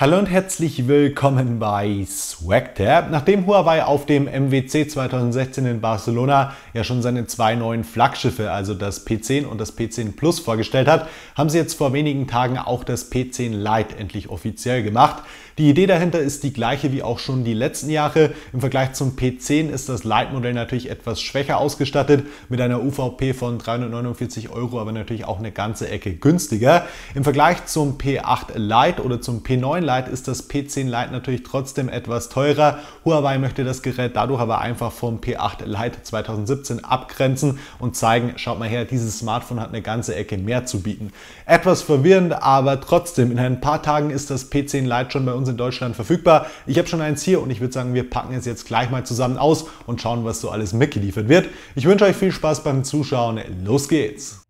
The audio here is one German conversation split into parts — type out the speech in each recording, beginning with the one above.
Hallo und herzlich willkommen bei SwagTab. Nachdem Huawei auf dem MWC 2016 in Barcelona ja schon seine zwei neuen Flaggschiffe, also das P10 und das P10 Plus vorgestellt hat, haben sie jetzt vor wenigen Tagen auch das P10 Lite endlich offiziell gemacht. Die Idee dahinter ist die gleiche wie auch schon die letzten Jahre. Im Vergleich zum P10 ist das Lite-Modell natürlich etwas schwächer ausgestattet, mit einer UVP von 349 Euro, aber natürlich auch eine ganze Ecke günstiger. Im Vergleich zum P8 Lite oder zum P9 Lite ist das P10 Lite natürlich trotzdem etwas teurer. Huawei möchte das Gerät dadurch aber einfach vom P8 Lite 2017 abgrenzen und zeigen, schaut mal her, dieses Smartphone hat eine ganze Ecke mehr zu bieten. Etwas verwirrend, aber trotzdem, in ein paar Tagen ist das P10 Lite schon bei uns in Deutschland verfügbar. Ich habe schon eins hier und ich würde sagen, wir packen es jetzt gleich mal zusammen aus und schauen, was so alles mitgeliefert wird. Ich wünsche euch viel Spaß beim Zuschauen. Los geht's!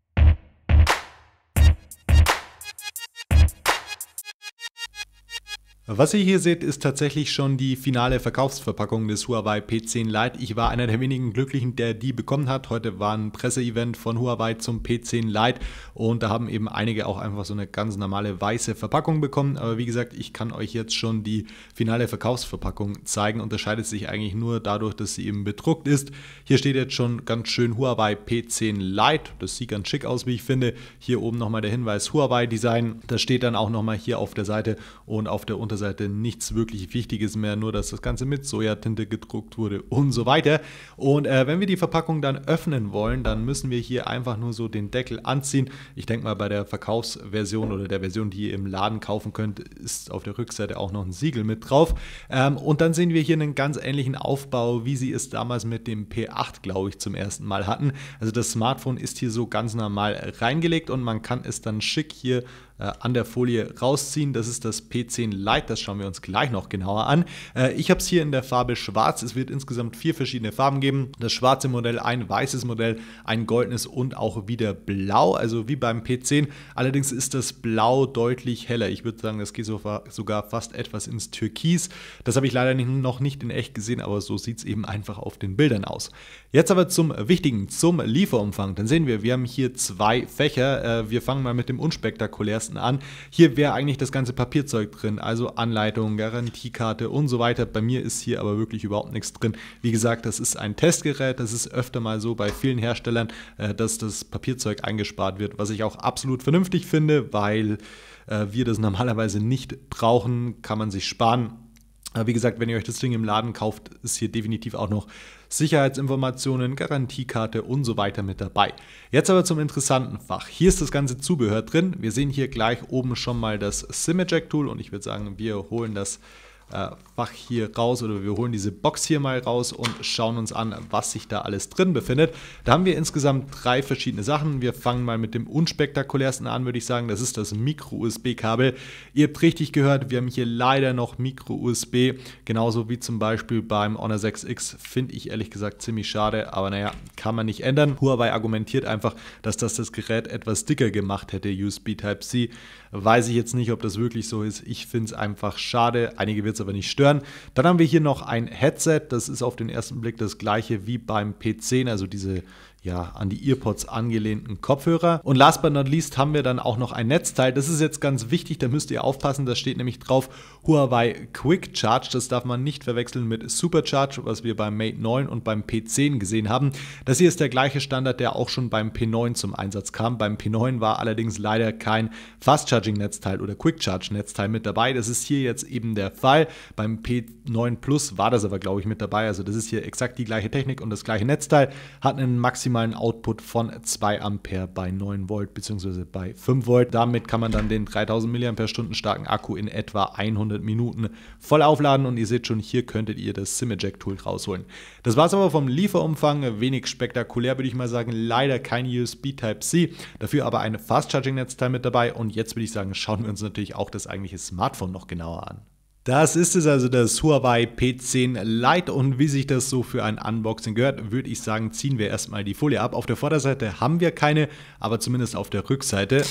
Was ihr hier seht, ist tatsächlich schon die finale Verkaufsverpackung des Huawei P10 Lite. Ich war einer der wenigen Glücklichen, der die bekommen hat. Heute war ein Presseevent von Huawei zum P10 Lite und da haben eben einige auch einfach so eine ganz normale weiße Verpackung bekommen. Aber wie gesagt, ich kann euch jetzt schon die finale Verkaufsverpackung zeigen. Unterscheidet sich eigentlich nur dadurch, dass sie eben bedruckt ist. Hier steht jetzt schon ganz schön Huawei P10 Lite. Das sieht ganz schick aus, wie ich finde. Hier oben nochmal der Hinweis Huawei Design. Das steht dann auch nochmal hier auf der Seite und auf der Unterseite Seite nichts wirklich Wichtiges mehr, nur dass das Ganze mit Sojatinte gedruckt wurde und so weiter. Und äh, wenn wir die Verpackung dann öffnen wollen, dann müssen wir hier einfach nur so den Deckel anziehen. Ich denke mal, bei der Verkaufsversion oder der Version, die ihr im Laden kaufen könnt, ist auf der Rückseite auch noch ein Siegel mit drauf. Ähm, und dann sehen wir hier einen ganz ähnlichen Aufbau, wie sie es damals mit dem P8, glaube ich, zum ersten Mal hatten. Also das Smartphone ist hier so ganz normal reingelegt und man kann es dann schick hier äh, an der Folie rausziehen. Das ist das P10 Lite, das schauen wir uns gleich noch genauer an. Äh, ich habe es hier in der Farbe schwarz. Es wird insgesamt vier verschiedene Farben geben. Das schwarze Modell, ein weißes Modell, ein goldenes und auch wieder blau, also wie beim P10. Allerdings ist das Blau deutlich heller. Ich würde sagen, das geht sogar fast etwas ins Türkis. Das habe ich leider nicht, noch nicht in echt gesehen, aber so sieht es eben einfach auf den Bildern aus. Jetzt aber zum Wichtigen, zum Lieferumfang. Dann sehen wir, wir haben hier zwei Fächer. Äh, wir fangen mal mit dem unspektakulärsten besten an. Hier wäre eigentlich das ganze Papierzeug drin, also Anleitung, Garantiekarte und so weiter. Bei mir ist hier aber wirklich überhaupt nichts drin. Wie gesagt, das ist ein Testgerät, das ist öfter mal so bei vielen Herstellern, äh, dass das Papierzeug eingespart wird, was ich auch absolut vernünftig finde, weil äh, wir das normalerweise nicht brauchen, kann man sich sparen wie gesagt, wenn ihr euch das Ding im Laden kauft, ist hier definitiv auch noch Sicherheitsinformationen, Garantiekarte und so weiter mit dabei. Jetzt aber zum interessanten Fach. Hier ist das ganze Zubehör drin. Wir sehen hier gleich oben schon mal das SimEject Tool und ich würde sagen, wir holen das äh, Fach hier raus oder wir holen diese Box hier mal raus und schauen uns an, was sich da alles drin befindet. Da haben wir insgesamt drei verschiedene Sachen. Wir fangen mal mit dem unspektakulärsten an, würde ich sagen. Das ist das Micro-USB-Kabel. Ihr habt richtig gehört, wir haben hier leider noch Micro-USB, genauso wie zum Beispiel beim Honor 6X. Finde ich ehrlich gesagt ziemlich schade, aber naja, kann man nicht ändern. Huawei argumentiert einfach, dass das das Gerät etwas dicker gemacht hätte, USB Type-C. Weiß ich jetzt nicht, ob das wirklich so ist. Ich finde es einfach schade. Einige wird es jetzt aber nicht stören. Dann haben wir hier noch ein Headset, das ist auf den ersten Blick das gleiche wie beim PC, also diese ja, an die EarPods angelehnten Kopfhörer. Und last but not least haben wir dann auch noch ein Netzteil. Das ist jetzt ganz wichtig, da müsst ihr aufpassen. Da steht nämlich drauf Huawei Quick Charge. Das darf man nicht verwechseln mit Supercharge, was wir beim Mate 9 und beim P10 gesehen haben. Das hier ist der gleiche Standard, der auch schon beim P9 zum Einsatz kam. Beim P9 war allerdings leider kein Fast Charging Netzteil oder Quick Charge Netzteil mit dabei. Das ist hier jetzt eben der Fall. Beim P9 Plus war das aber, glaube ich, mit dabei. Also das ist hier exakt die gleiche Technik und das gleiche Netzteil. Hat einen maximalen maximalen Output von 2 Ampere bei 9 Volt bzw. bei 5 Volt. Damit kann man dann den 3000 mAh starken Akku in etwa 100 Minuten voll aufladen und ihr seht schon, hier könntet ihr das Simeject Tool rausholen. Das war es aber vom Lieferumfang, wenig spektakulär würde ich mal sagen, leider kein USB Type-C, dafür aber ein Fast Charging Netzteil mit dabei und jetzt würde ich sagen, schauen wir uns natürlich auch das eigentliche Smartphone noch genauer an. Das ist es also, das Huawei P10 Lite und wie sich das so für ein Unboxing gehört, würde ich sagen, ziehen wir erstmal die Folie ab. Auf der Vorderseite haben wir keine, aber zumindest auf der Rückseite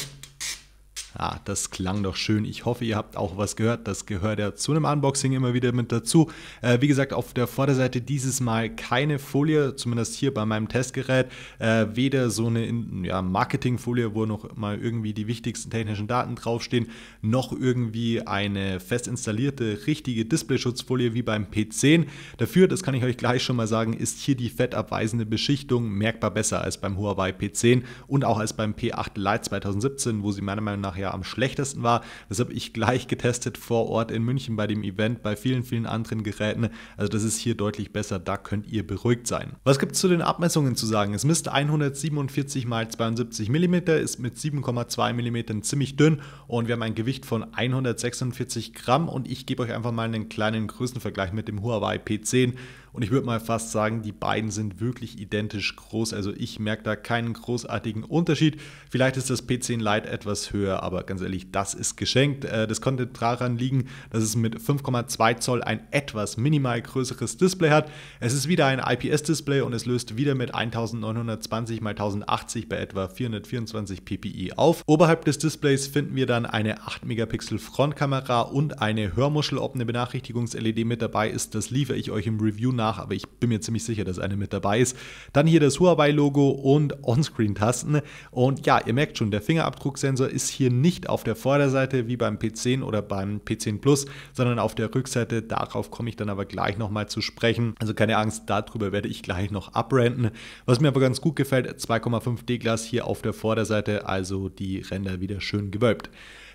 Ah, das klang doch schön. Ich hoffe, ihr habt auch was gehört. Das gehört ja zu einem Unboxing immer wieder mit dazu. Äh, wie gesagt, auf der Vorderseite dieses Mal keine Folie, zumindest hier bei meinem Testgerät. Äh, weder so eine ja, Marketingfolie, wo noch mal irgendwie die wichtigsten technischen Daten draufstehen, noch irgendwie eine fest installierte richtige Displayschutzfolie wie beim P10. Dafür, das kann ich euch gleich schon mal sagen, ist hier die fettabweisende Beschichtung merkbar besser als beim Huawei P10 und auch als beim P8 Lite 2017, wo sie meiner Meinung nach nachher am schlechtesten war. Das habe ich gleich getestet vor Ort in München bei dem Event, bei vielen, vielen anderen Geräten. Also das ist hier deutlich besser, da könnt ihr beruhigt sein. Was gibt es zu den Abmessungen zu sagen? Es misst 147 x 72 mm, ist mit 7,2 mm ziemlich dünn und wir haben ein Gewicht von 146 Gramm und ich gebe euch einfach mal einen kleinen Größenvergleich mit dem Huawei P10 und ich würde mal fast sagen, die beiden sind wirklich identisch groß. Also ich merke da keinen großartigen Unterschied. Vielleicht ist das P10 Lite etwas höher, aber ganz ehrlich, das ist geschenkt. Äh, das konnte daran liegen, dass es mit 5,2 Zoll ein etwas minimal größeres Display hat. Es ist wieder ein IPS-Display und es löst wieder mit 1920 x 1080 bei etwa 424 ppi auf. Oberhalb des Displays finden wir dann eine 8 Megapixel Frontkamera und eine Hörmuschel. Ob eine Benachrichtigungs-LED mit dabei ist, das liefere ich euch im Review nach, aber ich bin mir ziemlich sicher, dass eine mit dabei ist. Dann hier das Huawei-Logo und Onscreen-Tasten. Und ja, ihr merkt schon, der Fingerabdrucksensor ist hier nicht auf der Vorderseite wie beim P10 oder beim P10 Plus, sondern auf der Rückseite. Darauf komme ich dann aber gleich nochmal zu sprechen. Also keine Angst, darüber werde ich gleich noch abrenten. Was mir aber ganz gut gefällt, 2,5D-Glas hier auf der Vorderseite, also die Ränder wieder schön gewölbt.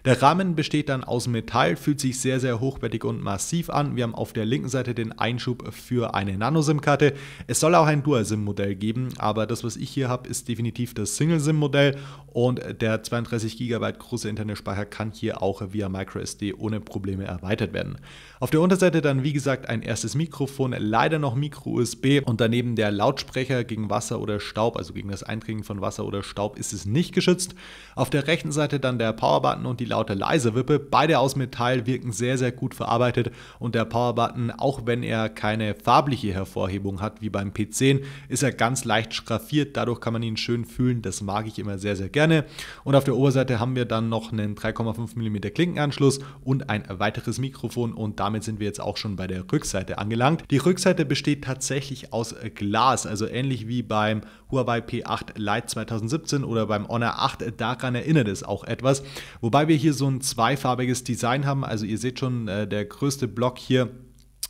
Der Rahmen besteht dann aus Metall, fühlt sich sehr, sehr hochwertig und massiv an. Wir haben auf der linken Seite den Einschub für eine Nano-SIM-Karte. Es soll auch ein Dual-SIM-Modell geben, aber das, was ich hier habe, ist definitiv das Single-SIM-Modell und der 32 GB große Internetspeicher kann hier auch via MicroSD ohne Probleme erweitert werden. Auf der Unterseite dann, wie gesagt, ein erstes Mikrofon, leider noch Micro-USB und daneben der Lautsprecher gegen Wasser oder Staub, also gegen das Eindringen von Wasser oder Staub, ist es nicht geschützt. Auf der rechten Seite dann der Power-Button und die laute leise Wippe. Beide aus Metall wirken sehr, sehr gut verarbeitet und der Powerbutton, auch wenn er keine farbliche Hervorhebung hat wie beim P10, ist er ganz leicht schraffiert. Dadurch kann man ihn schön fühlen. Das mag ich immer sehr, sehr gerne. Und auf der Oberseite haben wir dann noch einen 3,5 mm Klinkenanschluss und ein weiteres Mikrofon und damit sind wir jetzt auch schon bei der Rückseite angelangt. Die Rückseite besteht tatsächlich aus Glas, also ähnlich wie beim Huawei P8 Lite 2017 oder beim Honor 8. Daran erinnert es auch etwas, wobei wir hier hier so ein zweifarbiges Design haben. Also ihr seht schon, äh, der größte Block hier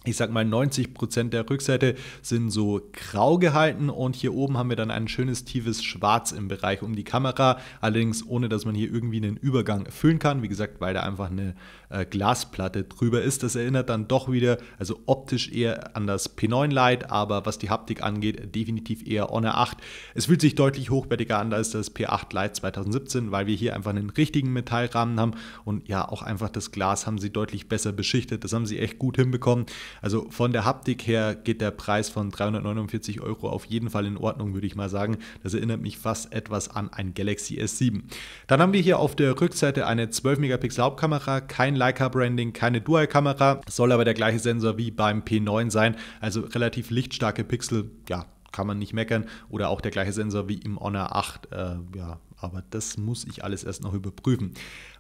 ich sag mal 90 Prozent der Rückseite sind so grau gehalten und hier oben haben wir dann ein schönes tiefes Schwarz im Bereich um die Kamera, allerdings ohne dass man hier irgendwie einen Übergang erfüllen kann, wie gesagt, weil da einfach eine äh, Glasplatte drüber ist. Das erinnert dann doch wieder, also optisch eher an das P9 Lite, aber was die Haptik angeht, definitiv eher Honor 8. Es fühlt sich deutlich hochwertiger an als das P8 Lite 2017, weil wir hier einfach einen richtigen Metallrahmen haben und ja, auch einfach das Glas haben sie deutlich besser beschichtet. Das haben sie echt gut hinbekommen. Also von der Haptik her geht der Preis von 349 Euro auf jeden Fall in Ordnung, würde ich mal sagen. Das erinnert mich fast etwas an ein Galaxy S7. Dann haben wir hier auf der Rückseite eine 12-Megapixel-Hauptkamera, kein Leica-Branding, keine Dual-Kamera, soll aber der gleiche Sensor wie beim P9 sein, also relativ lichtstarke Pixel, ja, kann man nicht meckern. Oder auch der gleiche Sensor wie im Honor 8. Äh, ja, aber das muss ich alles erst noch überprüfen.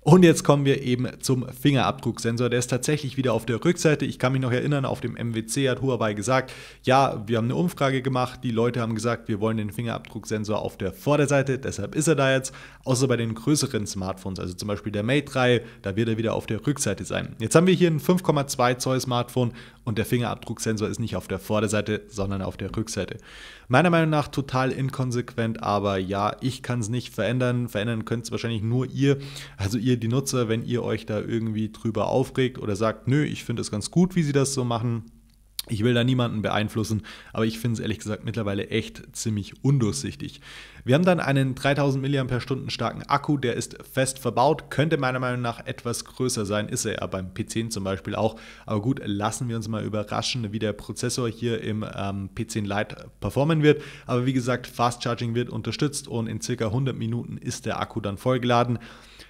Und jetzt kommen wir eben zum Fingerabdrucksensor. Der ist tatsächlich wieder auf der Rückseite. Ich kann mich noch erinnern, auf dem MWC hat Huawei gesagt, ja, wir haben eine Umfrage gemacht. Die Leute haben gesagt, wir wollen den Fingerabdrucksensor auf der Vorderseite. Deshalb ist er da jetzt. Außer bei den größeren Smartphones, also zum Beispiel der Mate 3, da wird er wieder auf der Rückseite sein. Jetzt haben wir hier ein 5,2 Zoll Smartphone und der Fingerabdrucksensor ist nicht auf der Vorderseite, sondern auf der Rückseite. Meiner Meinung nach total inkonsequent, aber ja, ich kann es nicht verändern. Verändern könnt es wahrscheinlich nur ihr. Also ihr ihr die Nutzer, wenn ihr euch da irgendwie drüber aufregt oder sagt, nö, ich finde es ganz gut, wie sie das so machen. Ich will da niemanden beeinflussen, aber ich finde es ehrlich gesagt mittlerweile echt ziemlich undurchsichtig. Wir haben dann einen 3000 mAh starken Akku, der ist fest verbaut, könnte meiner Meinung nach etwas größer sein, ist er ja beim P10 zum Beispiel auch. Aber gut, lassen wir uns mal überraschen, wie der Prozessor hier im ähm, P10 Lite performen wird. Aber wie gesagt, Fast Charging wird unterstützt und in circa 100 Minuten ist der Akku dann vollgeladen.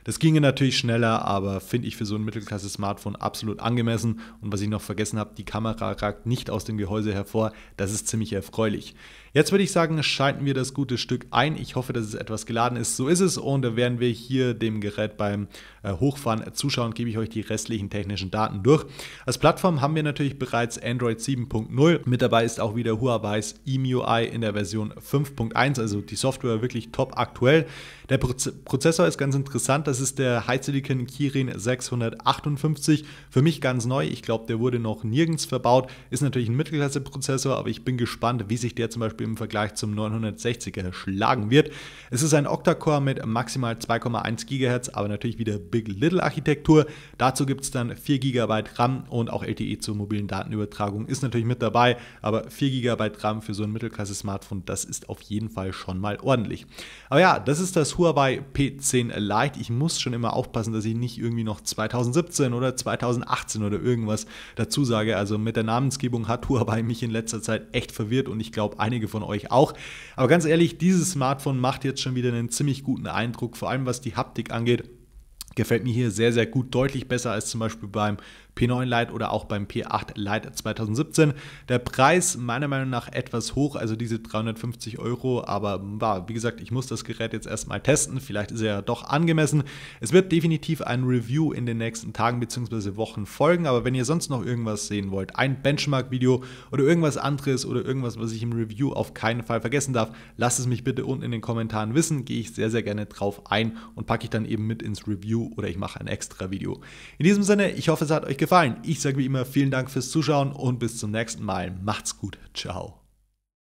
Das ginge natürlich schneller, aber finde ich für so ein Mittelklasse-Smartphone absolut angemessen. Und was ich noch vergessen habe, die Kamera ragt nicht aus dem Gehäuse hervor. Das ist ziemlich erfreulich. Jetzt würde ich sagen, schalten wir das gute Stück ein. Ich hoffe, dass es etwas geladen ist. So ist es. Und werden wir hier dem Gerät beim äh, Hochfahren zuschauen, gebe ich euch die restlichen technischen Daten durch. Als Plattform haben wir natürlich bereits Android 7.0. Mit dabei ist auch wieder Huawei's EMUI in der Version 5.1. Also die Software wirklich top aktuell. Der Prozessor ist ganz interessant. Das ist der Heizilicon Kirin 658. Für mich ganz neu. Ich glaube, der wurde noch nirgends verbaut. Ist natürlich ein Mittelklasse-Prozessor, aber ich bin gespannt, wie sich der zum Beispiel im Vergleich zum 960er schlagen wird. Es ist ein Octa-Core mit maximal 2,1 GHz, aber natürlich wieder Big Little Architektur. Dazu gibt es dann 4 GB RAM und auch LTE zur mobilen Datenübertragung ist natürlich mit dabei, aber 4 GB RAM für so ein Mittelklasse-Smartphone, das ist auf jeden Fall schon mal ordentlich. Aber ja, das ist das Huawei P10 Lite. Ich muss schon immer aufpassen, dass ich nicht irgendwie noch 2017 oder 2018 oder irgendwas dazu sage. Also mit der Namensgebung hat Huawei mich in letzter Zeit echt verwirrt und ich glaube, einige von euch auch. Aber ganz ehrlich, dieses Smartphone macht jetzt schon wieder einen ziemlich guten Eindruck, vor allem was die Haptik angeht. Gefällt mir hier sehr, sehr gut, deutlich besser als zum Beispiel beim P9 Lite oder auch beim P8 Lite 2017. Der Preis meiner Meinung nach etwas hoch, also diese 350 Euro, aber war, wie gesagt, ich muss das Gerät jetzt erstmal testen. Vielleicht ist er ja doch angemessen. Es wird definitiv ein Review in den nächsten Tagen bzw. Wochen folgen, aber wenn ihr sonst noch irgendwas sehen wollt, ein Benchmark-Video oder irgendwas anderes oder irgendwas, was ich im Review auf keinen Fall vergessen darf, lasst es mich bitte unten in den Kommentaren wissen. Gehe ich sehr, sehr gerne drauf ein und packe ich dann eben mit ins Review oder ich mache ein extra Video. In diesem Sinne, ich hoffe, es hat euch gefallen gefallen. Ich sage wie immer vielen Dank fürs Zuschauen und bis zum nächsten Mal. Macht's gut. Ciao.